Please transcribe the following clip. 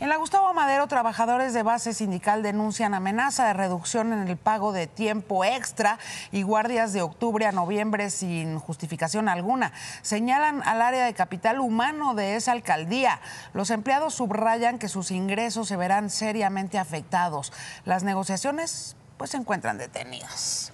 En la Gustavo Madero, trabajadores de base sindical denuncian amenaza de reducción en el pago de tiempo extra y guardias de octubre a noviembre sin justificación alguna. Señalan al área de capital humano de esa alcaldía. Los empleados subrayan que sus ingresos se verán seriamente afectados. Las negociaciones pues se encuentran detenidas.